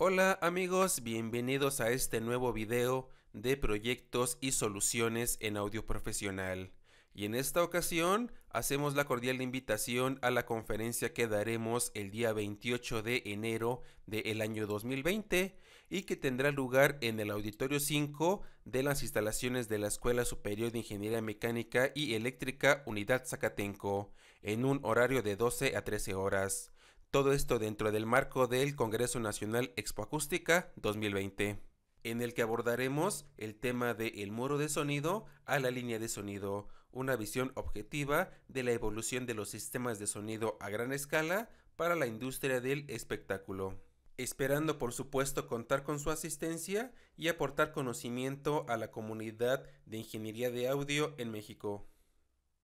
Hola amigos, bienvenidos a este nuevo video de proyectos y soluciones en audio profesional. Y en esta ocasión hacemos la cordial invitación a la conferencia que daremos el día 28 de enero del año 2020 y que tendrá lugar en el Auditorio 5 de las instalaciones de la Escuela Superior de Ingeniería Mecánica y Eléctrica Unidad Zacatenco, en un horario de 12 a 13 horas todo esto dentro del marco del Congreso Nacional Expoacústica 2020, en el que abordaremos el tema de el muro de sonido a la línea de sonido, una visión objetiva de la evolución de los sistemas de sonido a gran escala para la industria del espectáculo esperando por supuesto contar con su asistencia y aportar conocimiento a la comunidad de ingeniería de audio en México.